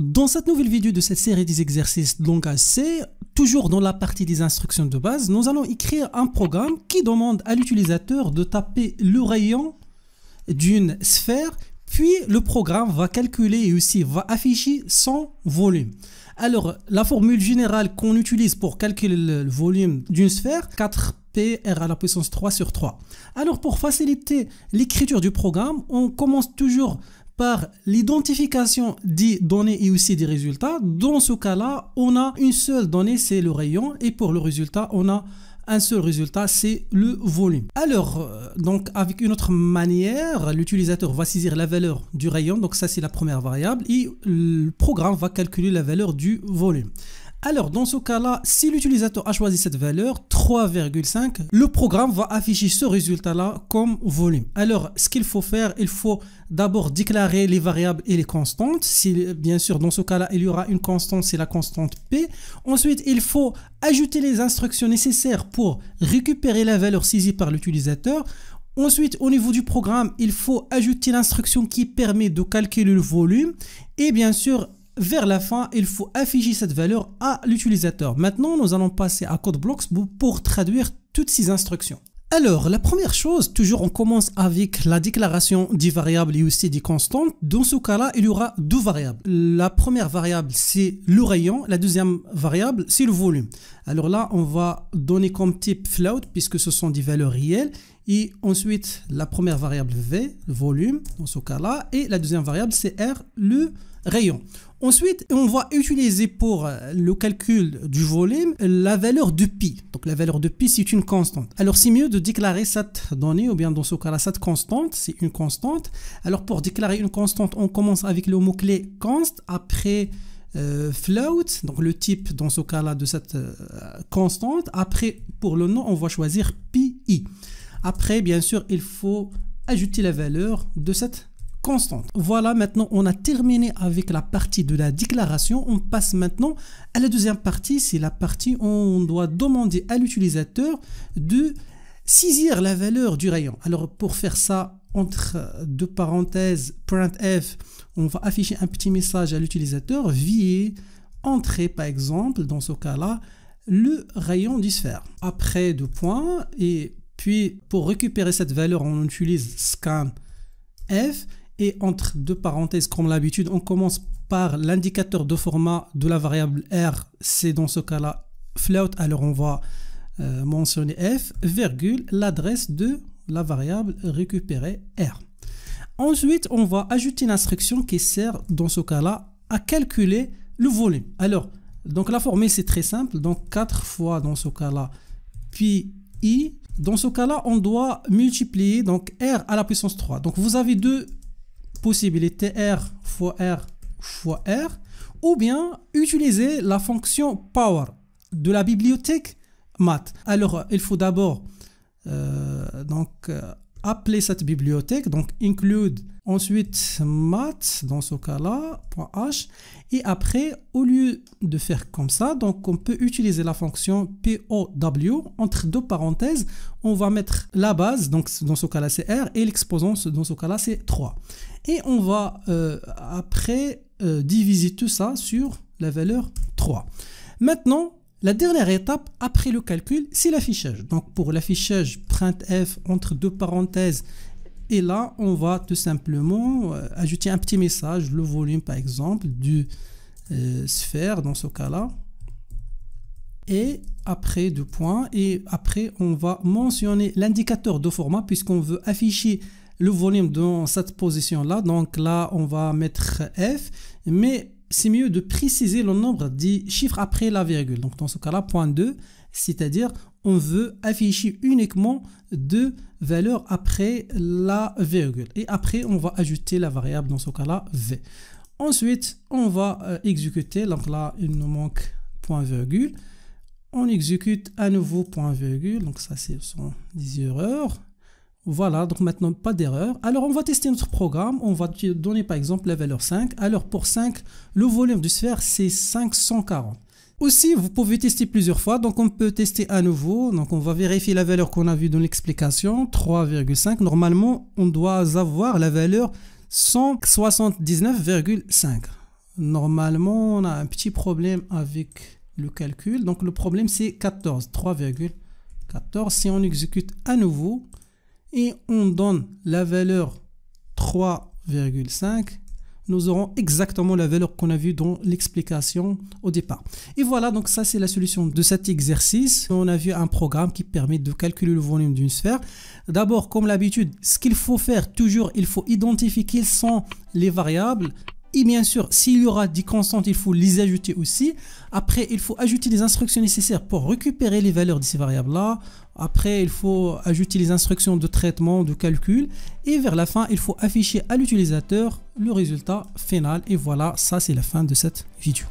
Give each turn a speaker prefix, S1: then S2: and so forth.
S1: Dans cette nouvelle vidéo de cette série des exercices de langage C, toujours dans la partie des instructions de base, nous allons écrire un programme qui demande à l'utilisateur de taper le rayon d'une sphère, puis le programme va calculer et aussi va afficher son volume. Alors, la formule générale qu'on utilise pour calculer le volume d'une sphère, 4 pr à la puissance 3 sur 3. Alors, pour faciliter l'écriture du programme, on commence toujours par l'identification des données et aussi des résultats. Dans ce cas-là, on a une seule donnée, c'est le rayon, et pour le résultat, on a un seul résultat, c'est le volume. Alors, euh, donc avec une autre manière, l'utilisateur va saisir la valeur du rayon, donc ça c'est la première variable, et le programme va calculer la valeur du volume. Alors dans ce cas-là, si l'utilisateur a choisi cette valeur 3,5, le programme va afficher ce résultat-là comme volume. Alors ce qu'il faut faire, il faut d'abord déclarer les variables et les constantes. Si, bien sûr, dans ce cas-là, il y aura une constante, c'est la constante P. Ensuite, il faut ajouter les instructions nécessaires pour récupérer la valeur saisie par l'utilisateur. Ensuite, au niveau du programme, il faut ajouter l'instruction qui permet de calculer le volume et bien sûr vers la fin, il faut afficher cette valeur à l'utilisateur. Maintenant, nous allons passer à CodeBlocks pour traduire toutes ces instructions. Alors, la première chose, toujours on commence avec la déclaration des variables et aussi des constantes. Dans ce cas-là, il y aura deux variables. La première variable, c'est le rayon. La deuxième variable, c'est le volume. Alors là, on va donner comme type float puisque ce sont des valeurs réelles. Et ensuite, la première variable V, volume, dans ce cas-là. Et la deuxième variable, c'est R, le Rayon. Ensuite, on va utiliser pour euh, le calcul du volume la valeur de pi. Donc la valeur de pi, c'est une constante. Alors c'est mieux de déclarer cette donnée, ou bien dans ce cas-là, cette constante, c'est une constante. Alors pour déclarer une constante, on commence avec le mot-clé const, après euh, float, donc le type dans ce cas-là de cette euh, constante. Après, pour le nom, on va choisir pi. Après, bien sûr, il faut ajouter la valeur de cette constante. Voilà, maintenant on a terminé avec la partie de la déclaration. On passe maintenant à la deuxième partie, c'est la partie où on doit demander à l'utilisateur de saisir la valeur du rayon. Alors pour faire ça, entre deux parenthèses, printf, on va afficher un petit message à l'utilisateur, via entrer par exemple, dans ce cas-là, le rayon du sphère. Après deux points, et puis pour récupérer cette valeur, on utilise scanf et entre deux parenthèses, comme l'habitude, on commence par l'indicateur de format de la variable R, c'est dans ce cas-là float, alors on va euh, mentionner F, virgule, l'adresse de la variable récupérée R. Ensuite, on va ajouter une instruction qui sert, dans ce cas-là, à calculer le volume. Alors, donc la formule, c'est très simple. Donc, 4 fois, dans ce cas-là, puis I. Dans ce cas-là, on doit multiplier donc R à la puissance 3. Donc, vous avez deux possibilité R fois R fois R, ou bien utiliser la fonction power de la bibliothèque math. Alors, euh, il faut d'abord euh, donc euh, appeler cette bibliothèque, donc include, ensuite math dans ce cas-là, .h, et après, au lieu de faire comme ça, donc on peut utiliser la fonction POW, entre deux parenthèses, on va mettre la base, donc dans ce cas-là c'est R, et l'exposant, dans ce cas-là c'est 3. Et on va euh, après euh, diviser tout ça sur la valeur 3. Maintenant, la dernière étape après le calcul, c'est l'affichage. Donc pour l'affichage printf entre deux parenthèses et là, on va tout simplement euh, ajouter un petit message, le volume par exemple du euh, sphère dans ce cas-là. Et après deux points, et après on va mentionner l'indicateur de format puisqu'on veut afficher le volume dans cette position-là. Donc là, on va mettre F, mais c'est mieux de préciser le nombre des chiffres après la virgule. Donc dans ce cas-là, point 2, c'est-à-dire on veut afficher uniquement deux valeurs après la virgule. Et après, on va ajouter la variable, dans ce cas-là, v. Ensuite, on va euh, exécuter. Donc là, il nous manque point virgule. On exécute à nouveau point virgule. Donc ça, c'est son des erreurs. Voilà, donc maintenant pas d'erreur. Alors on va tester notre programme, on va donner par exemple la valeur 5. Alors pour 5, le volume du sphère c'est 540. Aussi, vous pouvez tester plusieurs fois, donc on peut tester à nouveau. Donc on va vérifier la valeur qu'on a vue dans l'explication, 3,5. Normalement, on doit avoir la valeur 179,5. Normalement, on a un petit problème avec le calcul. Donc le problème c'est 14, 3,14. Si on exécute à nouveau, et on donne la valeur 3,5, nous aurons exactement la valeur qu'on a vue dans l'explication au départ. Et voilà, donc ça c'est la solution de cet exercice. On a vu un programme qui permet de calculer le volume d'une sphère. D'abord, comme l'habitude, ce qu'il faut faire toujours, il faut identifier quelles sont les variables et bien sûr, s'il y aura des constantes, il faut les ajouter aussi. Après, il faut ajouter les instructions nécessaires pour récupérer les valeurs de ces variables-là. Après, il faut ajouter les instructions de traitement, de calcul. Et vers la fin, il faut afficher à l'utilisateur le résultat final. Et voilà, ça c'est la fin de cette vidéo.